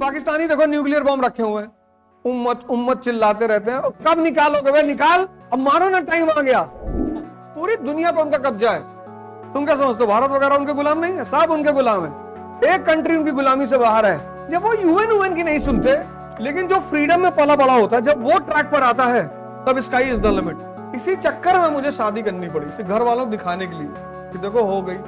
पाकिस्तानी देखो nuclear bomb रखे हुए हैं उम्मत उम्मत चिल्लाते रहते हैं कब निकालोगे भाई निकाल अब मारो ना टाइम आ गया पूरी दुनिया पर उनका कब्जा है तुम क्या समझते हो भारत वगैरह उनके गुलाम नहीं है सब उनके गुलाम है एक कंट्री उनकी गुलामी से बाहर है जब वो यूएन यूएन की नहीं सुनते लेकिन जो फ्रीडम में पला पड़ा होता है जब वो ट्रैक पर आता है तब स्काई इज द लिमिट इसी चक्कर में मुझे शादी करनी पड़ी घर वालों को दिखाने के लिए कि देखो हो गई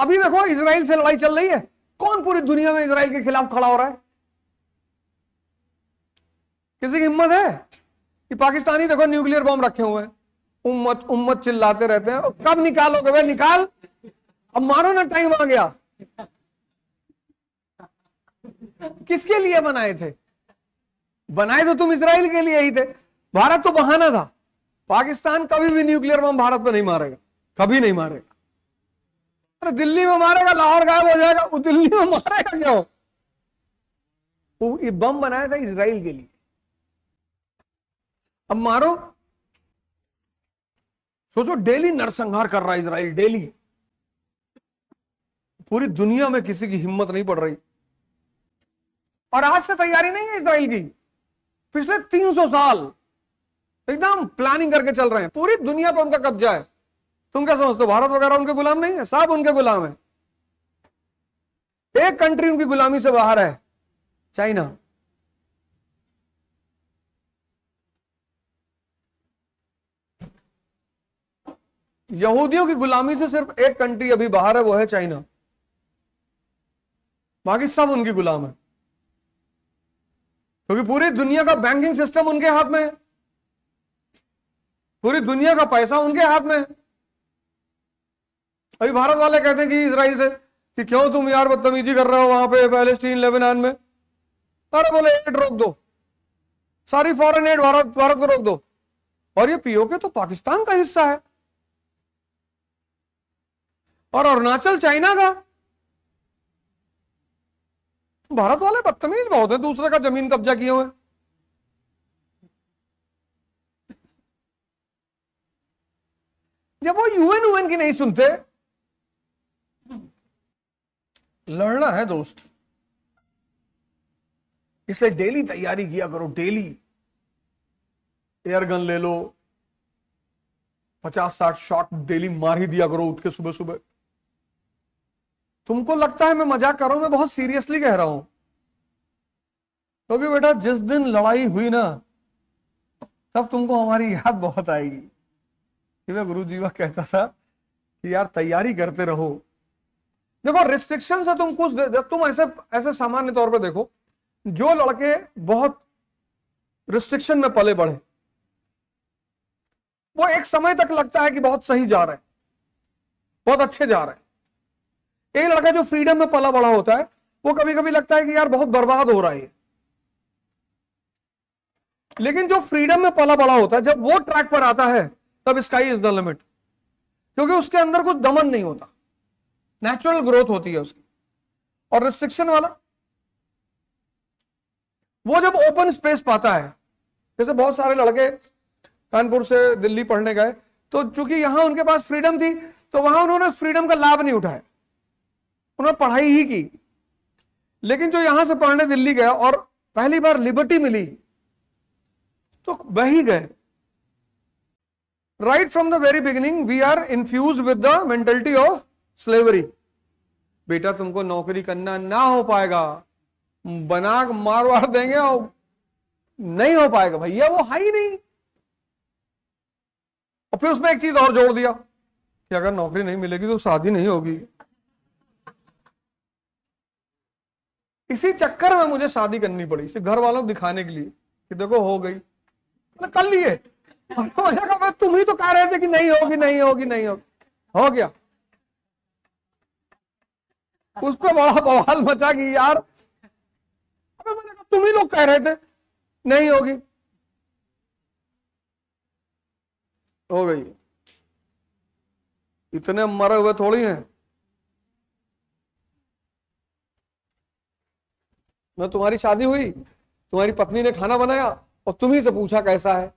अभी देखो इसराइल से लड़ाई चल रही है कौन पूरी दुनिया में इसराइल के खिलाफ खड़ा हो रहा है किसी की हिम्मत है कि पाकिस्तानी देखो न्यूक्लियर बॉम्ब रखे हुए हैं उम्मत उम्मत चिल्लाते रहते हैं कब निकालोगे भाई निकाल अब मारो ना टाइम आ गया किसके लिए बनाए थे बनाए तो तुम इसराइल के लिए ही थे भारत तो बहाना था पाकिस्तान कभी भी न्यूक्लियर बम भारत पर नहीं मारेगा कभी नहीं मारेगा अरे दिल्ली में मारेगा लाहौर गायब हो जाएगा वो दिल्ली में मारेगा क्यों वो ये बम बनाया था इसराइल के लिए अब मारो सोचो डेली नरसंहार कर रहा है इसराइल डेली पूरी दुनिया में किसी की हिम्मत नहीं पड़ रही और आज से तैयारी नहीं है इसराइल की पिछले 300 साल एकदम प्लानिंग करके चल रहे हैं पूरी दुनिया पर उनका कब्जा है तुम क्या समझते हो भारत वगैरह उनके गुलाम नहीं है सब उनके गुलाम है एक कंट्री उनकी गुलामी से बाहर है चाइना यहूदियों की गुलामी से सिर्फ एक कंट्री अभी बाहर है वो है चाइना बाकी सब उनकी गुलाम है क्योंकि पूरी दुनिया का बैंकिंग सिस्टम उनके हाथ में है पूरी दुनिया का पैसा उनके हाथ में है अभी भारत वाले कहते हैं कि इसराइल से कि क्यों तुम यार बदतमीजी कर रहे हो वहां पे पैलेस्टीन लेबनान में अरे बोले एड रोक दो सारी फॉरेन एड भारत भारत को रोक दो और ये पीओके तो पाकिस्तान का हिस्सा है और अरुणाचल चाइना का भारत वाले बदतमीज बहुत है दूसरे का जमीन कब्जा किए हुए जब वो यूएन यूएन की नहीं सुनते लड़ना है दोस्त इसलिए डेली तैयारी किया करो डेली एयरगन ले लो पचास साठ शॉट डेली मार ही दिया करो उठ के सुबह सुबह तुमको लगता है मैं मजाक कर रहा हूं मैं बहुत सीरियसली कह रहा हूं क्योंकि तो बेटा जिस दिन लड़ाई हुई ना तब तुमको हमारी याद बहुत आएगी कि मैं गुरु जी कहता था कि यार तैयारी करते रहो देखो रिस्ट्रिक्शन से तुम कुछ जब तुम ऐसे ऐसे सामान्य तौर पर देखो जो लड़के बहुत रिस्ट्रिक्शन में पले बढ़े वो एक समय तक लगता है कि बहुत सही जा रहे हैं बहुत अच्छे जा रहे हैं एक लड़का जो फ्रीडम में पला बड़ा होता है वो कभी कभी लगता है कि यार बहुत बर्बाद हो रहा है लेकिन जो फ्रीडम में पला बड़ा होता है जब वो ट्रैक पर आता है तब स्काई इज द लिमिट क्योंकि उसके अंदर कुछ दमन नहीं होता नेचुरल ग्रोथ होती है उसकी और रिस्ट्रिक्शन वाला वो जब ओपन स्पेस पाता है जैसे बहुत सारे लड़के कानपुर से दिल्ली पढ़ने गए तो चूंकि यहां उनके पास फ्रीडम थी तो वहां उन्होंने फ्रीडम का लाभ नहीं उठाया उन्होंने पढ़ाई ही की लेकिन जो यहां से पढ़ने दिल्ली गया और पहली बार लिबर्टी मिली तो वही गए right from the very beginning we are infuse with the mentality of slavery बेटा तुमको नौकरी करना ना हो पाएगा बना मार वार देंगे और नहीं हो पाएगा भैया वो है ही नहीं और फिर उसमें एक चीज और जोड़ दिया कि अगर नौकरी नहीं मिलेगी तो शादी नहीं होगी इसी चक्कर में मुझे शादी करनी पड़ी इसे घर वालों को दिखाने के लिए कि देखो हो गई कर लिए तुम ही तो कह रहे थे कि नहीं होगी नहीं होगी नहीं होगी हो गया उस पर बड़ा बवाल मचा गई यार तुम ही लोग कह रहे थे नहीं होगी हो गई इतने मरे हुए थोड़ी हैं मैं तुम्हारी शादी हुई तुम्हारी पत्नी ने खाना बनाया और तुम्ही से पूछा कैसा है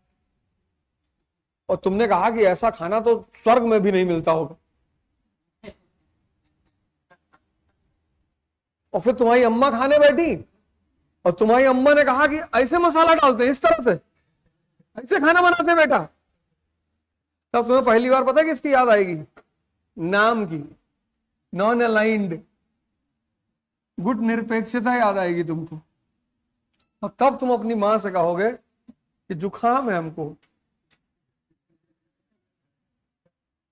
और तुमने कहा कि ऐसा खाना तो स्वर्ग में भी नहीं मिलता होगा और फिर तुम्हारी अम्मा खाने बैठी और तुम्हारी अम्मा ने कहा कि ऐसे मसाला डालते हैं इस तरह से ऐसे खाना बनाते हैं बेटा तब तुम्हें पहली बार पता है किसकी याद आएगी नाम की नॉन अलाइंड गुट निरपेक्षता याद आएगी तुमको और तब तुम अपनी मां से कहोगे कि जुखाम है हमको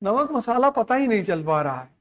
नमक मसाला पता ही नहीं चल पा रहा है